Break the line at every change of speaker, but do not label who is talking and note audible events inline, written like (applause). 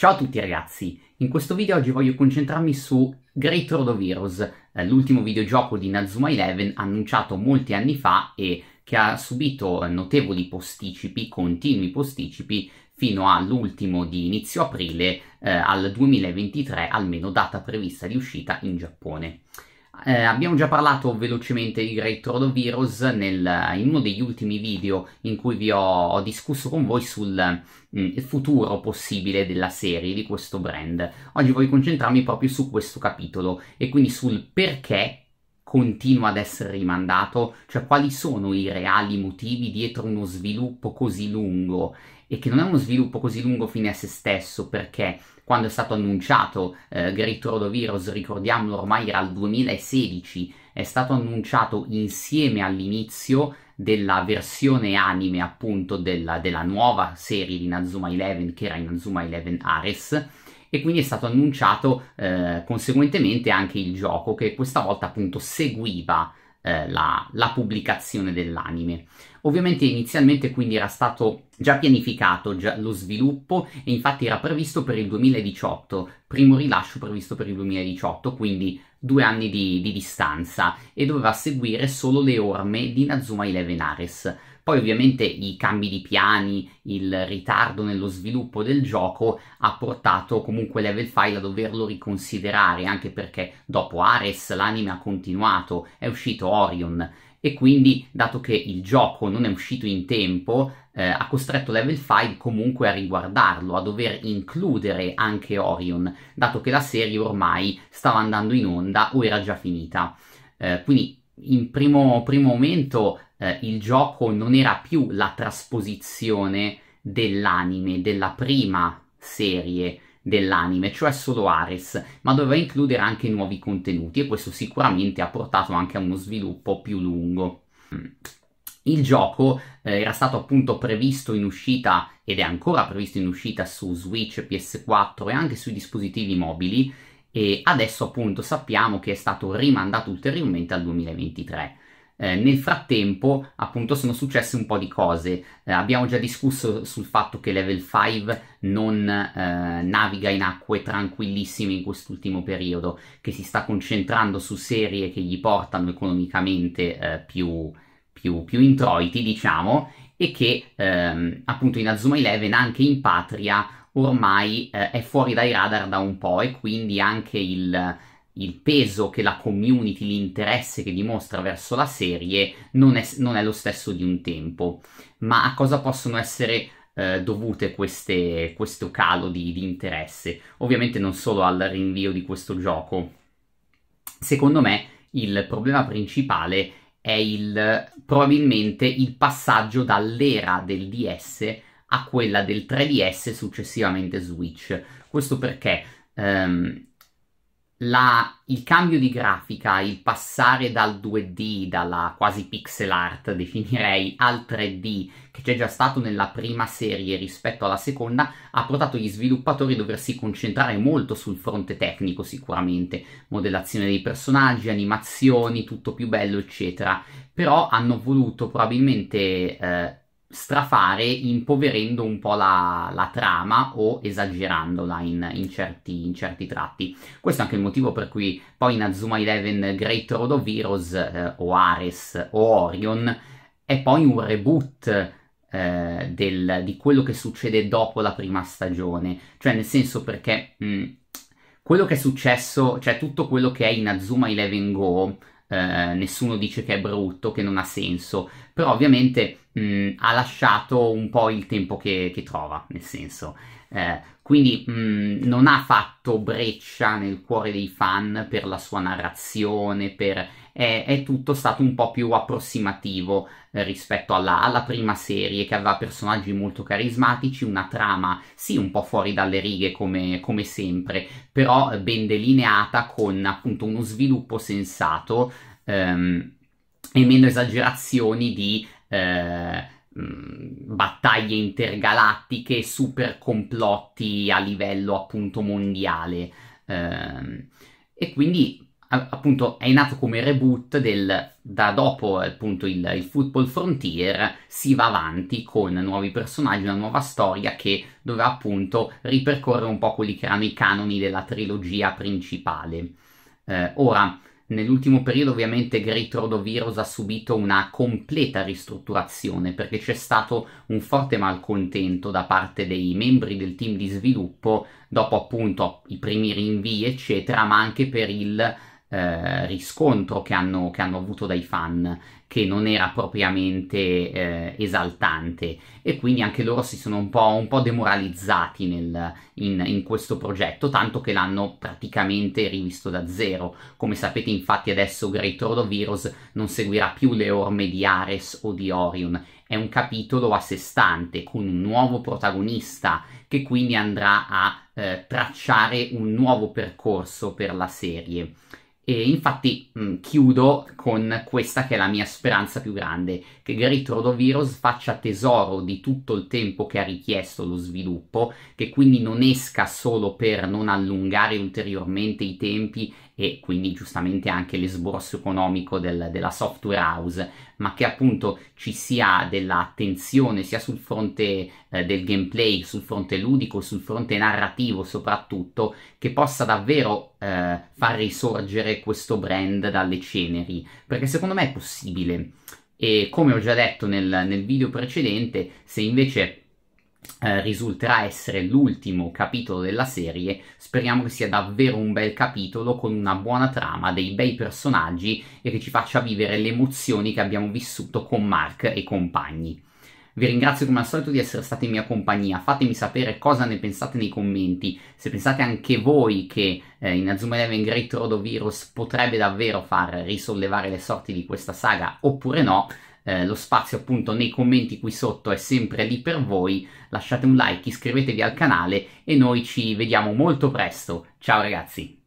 Ciao a tutti ragazzi, in questo video oggi voglio concentrarmi su Great Road eh, l'ultimo videogioco di Nazuma 11 annunciato molti anni fa e che ha subito notevoli posticipi, continui posticipi, fino all'ultimo di inizio aprile eh, al 2023, almeno data prevista di uscita in Giappone. Eh, abbiamo già parlato velocemente di Great Rodovirus nel, in uno degli ultimi video in cui vi ho, ho discusso con voi sul mh, mm, futuro possibile della serie, di questo brand. Oggi voglio concentrarmi proprio su questo capitolo e quindi sul perché continua ad essere rimandato? Cioè quali sono i reali motivi dietro uno sviluppo così lungo e che non è uno sviluppo così lungo fine a se stesso perché quando è stato annunciato eh, Great Rodovirus, ricordiamolo ormai era il 2016, è stato annunciato insieme all'inizio della versione anime appunto della, della nuova serie di Nazuma 11 che era in Nazuma 11 Ares e quindi è stato annunciato eh, conseguentemente anche il gioco che questa volta appunto seguiva eh, la, la pubblicazione dell'anime. Ovviamente inizialmente quindi era stato già pianificato già lo sviluppo e infatti era previsto per il 2018, primo rilascio previsto per il 2018, quindi due anni di, di distanza e doveva seguire solo le orme di Nazuma Eleven Ares. Poi ovviamente i cambi di piani, il ritardo nello sviluppo del gioco ha portato comunque Level 5 a doverlo riconsiderare, anche perché dopo Ares l'anime ha continuato, è uscito Orion e quindi dato che il gioco non è uscito in tempo eh, ha costretto Level 5 comunque a riguardarlo, a dover includere anche Orion, dato che la serie ormai stava andando in onda o era già finita. Eh, quindi in primo, primo momento eh, il gioco non era più la trasposizione dell'anime, della prima serie dell'anime, cioè solo Ares, ma doveva includere anche nuovi contenuti e questo sicuramente ha portato anche a uno sviluppo più lungo. Il gioco eh, era stato appunto previsto in uscita ed è ancora previsto in uscita su Switch, PS4 e anche sui dispositivi mobili e adesso appunto sappiamo che è stato rimandato ulteriormente al 2023. Eh, nel frattempo, appunto, sono successe un po' di cose. Eh, abbiamo già discusso sul fatto che Level 5 non eh, naviga in acque tranquillissime in quest'ultimo periodo, che si sta concentrando su serie che gli portano economicamente eh, più, più, più, introiti, diciamo, e che ehm, appunto in Azuma 11 anche in patria ormai eh, è fuori dai radar da un po' e quindi anche il il peso che la community, l'interesse che dimostra verso la serie non è, non è lo stesso di un tempo. Ma a cosa possono essere eh, dovute queste, questo calo di, di interesse? Ovviamente non solo al rinvio di questo gioco. Secondo me il problema principale è il, probabilmente il passaggio dall'era del DS a quella del 3DS successivamente Switch. Questo perché ehm, la, il cambio di grafica, il passare dal 2D, dalla quasi pixel art (laughs) definirei, al 3D che c'è già stato nella prima serie rispetto alla seconda, ha portato gli sviluppatori a doversi concentrare molto sul fronte tecnico sicuramente, modellazione dei personaggi, animazioni, tutto più bello eccetera, però hanno voluto probabilmente... Eh, strafare impoverendo un po' la, la trama o esagerandola in, in, certi, in, certi, tratti. Questo è anche il motivo per cui poi in Azuma 11 Great Road of Heroes eh, o Ares o Orion è poi un reboot eh, del, di quello che succede dopo la prima stagione, cioè nel senso perché mh, mm, quello che è successo, cioè tutto quello che è in Azuma 11 Go eh, nessuno dice che è brutto, che non ha senso, però ovviamente mh, ha lasciato un po' il tempo che, che trova, nel senso. Eh, quindi mh, non ha fatto breccia nel cuore dei fan per la sua narrazione, per... è, è tutto stato un po' più approssimativo eh, rispetto alla, alla, prima serie che aveva personaggi molto carismatici, una trama sì un po' fuori dalle righe come, come sempre, però ben delineata con appunto uno sviluppo sensato ehm, e meno esagerazioni di... Eh, Mm, battaglie intergalattiche, super complotti a livello appunto mondiale. Ehm, e quindi appunto è nato come reboot del da dopo appunto il, il, Football Frontier si va avanti con nuovi personaggi, una nuova storia che doveva appunto ripercorrere un po' quelli che erano i canoni della trilogia principale. Eh, ora Nell'ultimo periodo ovviamente Great Rodovirus ha subito una completa ristrutturazione perché c'è stato un forte malcontento da parte dei membri del team di sviluppo dopo appunto i primi rinvii eccetera ma anche per il eh, riscontro che hanno, che hanno, avuto dai fan, che non era propriamente eh, esaltante, e quindi anche loro si sono un po', un po demoralizzati nel, in, in, questo progetto, tanto che l'hanno praticamente rivisto da zero. Come sapete, infatti, adesso Great Road of Heroes non seguirà più le orme di Ares o di Orion. È un capitolo a sé stante, con un nuovo protagonista che quindi andrà a eh, tracciare un nuovo percorso per la serie. E infatti mh, mm, chiudo con questa che è la mia speranza più grande, che Great Rodovirus faccia tesoro di tutto il tempo che ha richiesto lo sviluppo, che quindi non esca solo per non allungare ulteriormente i tempi e quindi giustamente anche l'esborso economico del, della software house, ma che appunto ci sia dell'attenzione sia sul fronte eh, del gameplay, sul fronte ludico, sul fronte narrativo soprattutto, che possa davvero eh, far risorgere questo brand dalle ceneri, perché secondo me è possibile. E come ho già detto nel, nel video precedente, se invece eh, risulterà essere l'ultimo capitolo della serie. Speriamo che sia davvero un bel capitolo con una buona trama, dei bei personaggi e che ci faccia vivere le emozioni che abbiamo vissuto con Mark e compagni. Vi ringrazio come al solito di essere stati in mia compagnia, fatemi sapere cosa ne pensate nei commenti, se pensate anche voi che eh, Azuma Eleven Great Rodovirus potrebbe davvero far risollevare le sorti di questa saga oppure no, eh, lo spazio appunto nei commenti qui sotto è sempre lì per voi, lasciate un like, iscrivetevi al canale e noi ci vediamo molto presto, ciao ragazzi!